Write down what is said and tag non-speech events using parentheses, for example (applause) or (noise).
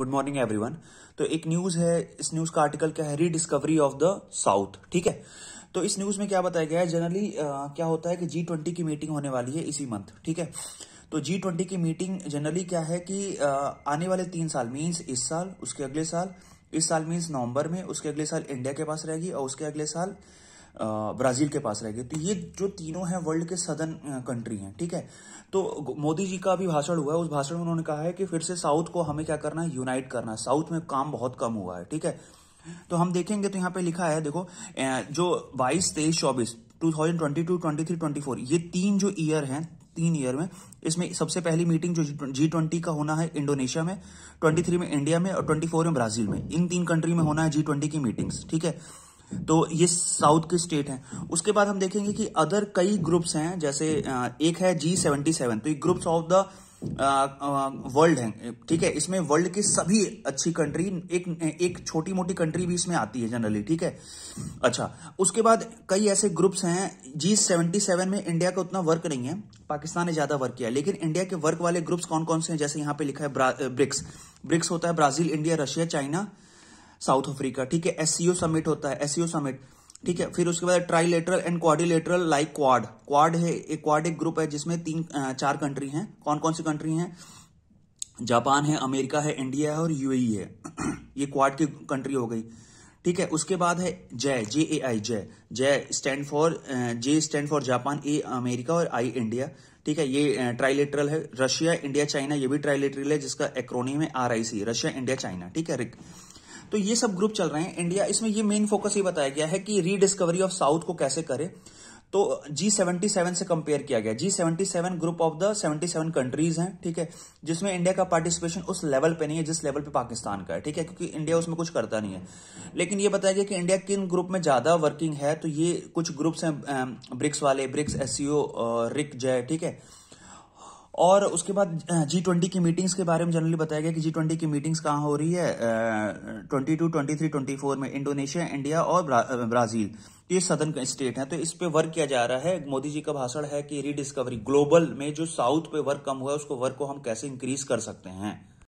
good morning everyone तो एक news है इस न्यूज का आर्टिकल क्या है रीडिस्कवरी ऑफ द साउथ ठीक है तो इस न्यूज में क्या बताया गया है जनरली क्या होता है कि जी ट्वेंटी की मीटिंग होने वाली है इसी मंथ ठीक है तो जी ट्वेंटी की मीटिंग जनरली क्या है कि uh, आने वाले तीन साल मीन्स इस साल उसके अगले साल इस साल मीन्स नवंबर में उसके अगले साल इंडिया के पास रहेगी और उसके अगले साल ब्राज़ील के पास रह गए तो ये जो तीनों हैं वर्ल्ड के सदर्न कंट्री हैं ठीक है तो मोदी जी का भी भाषण हुआ है उस भाषण में उन्होंने कहा है कि फिर से साउथ को हमें क्या करना है यूनाइट करना है साउथ में काम बहुत कम हुआ है ठीक है तो हम देखेंगे तो यहाँ पे लिखा है देखो जो बाईस तेईस चौबीस two thousand twenty two twenty three twenty four ये तीन जो ईयर हैं तीन ईयर में इसमें सबसे पहली मीटिंग जो जी ट्वेंटी का होना है इंडोनेशिया में ट्वेंटी थ्री में इंडिया में और ट्वेंटी फोर में ब्राजील में इन तीन कंट्री में होना है जी ट्वेंटी की मीटिंग्स ठीक है तो ये साउथ के स्टेट हैं उसके बाद हम देखेंगे कि अदर कई ग्रुप्स हैं जैसे एक है जी सेवेंटी सेवन तो ये ग्रुप्स ऑफ द वर्ल्ड है ठीक है इसमें वर्ल्ड की सभी अच्छी कंट्री एक एक छोटी मोटी कंट्री भी इसमें आती है जनरली ठीक है अच्छा उसके बाद कई ऐसे ग्रुप्स हैं जी सेवेंटी सेवन में इंडिया का उतना वर्क नहीं है पाकिस्तान ने ज्यादा वर्क किया लेकिन इंडिया के वर्क वाले ग्रुप्स कौन कौन से हैं जैसे यहां पे लिखा है ब्रिक्स ब्रिक्स होता है Brazil India Russia China South Africa ठीक है एससीओ समिट होता है एससीओ समिट ठीक है फिर उसके बाद trilateral and quadrilateral like Quad Quad है एक क्वाड एक ग्रुप है जिसमें तीन चार कंट्री हैं कौन कौन सी कंट्री हैं जापान है अमेरिका है इंडिया है और यूएई e है (clears throat) ये क्वाड की कंट्री हो गई ठीक है उसके बाद है जय जे ए I J J stand for J stand for Japan A America और आई इंडिया ठीक है ये ट्राइलेटरल है रशिया इंडिया चाइना ये भी ट्राइलेटरल है जिसका एक्रोनिम है R I C Russia India China ठीक है रिक तो ये सब ग्रुप चल रहे हैं इंडिया इसमें ये मेन फोकस ये बताया गया है कि रीडिस्कवरी ऑफ साउथ को कैसे करे तो जी सेवेंटी सेवन से कंपेयर किया गया G seventy seven group of the seventy seven countries हैं ठीक है जिसमें इंडिया का पार्टिसिपेशन उस लेवल पे नहीं है जिस लेवल पे पाकिस्तान का है ठीक है क्योंकि इंडिया उसमें कुछ करता नहीं है लेकिन ये बताया गया कि इंडिया किन ग्रुप में ज्यादा वर्किंग है तो ये कुछ ग्रुप्स हैं ब्रिक्स वाले ब्रिक्स एस सी ओ रिक जय ठीक है और उसके बाद जी ट्वेंटी की मीटिंग्स के बारे में जनरली बताया गया कि जी ट्वेंटी की मीटिंग्स कहाँ हो रही है twenty two twenty three twenty four में इंडोनेशिया इंडिया और ब्रा, ब्राजील तो ये का स्टेट हैं तो इस पे वर्क किया जा रहा है मोदी जी का भाषण है कि रीडिस्कवरी ग्लोबल में जो साउथ पे वर्क कम हुआ है उसको वर्क को हम कैसे इंक्रीज कर सकते हैं